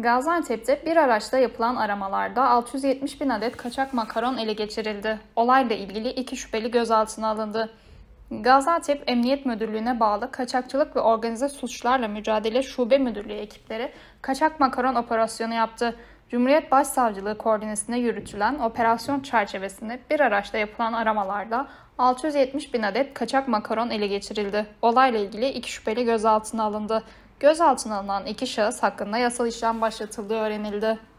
Gaziantep'te bir araçta yapılan aramalarda 670 bin adet kaçak makaron ele geçirildi. Olayla ilgili iki şüpheli gözaltına alındı. Gaziantep Emniyet Müdürlüğü'ne bağlı Kaçakçılık ve Organize Suçlarla Mücadele Şube Müdürlüğü ekipleri kaçak makaron operasyonu yaptı. Cumhuriyet Başsavcılığı koordinesinde yürütülen operasyon çerçevesinde bir araçta yapılan aramalarda 670 bin adet kaçak makaron ele geçirildi. Olayla ilgili iki şüpheli gözaltına alındı. Gözaltına alınan iki şahıs hakkında yasal işlem başlatıldığı öğrenildi.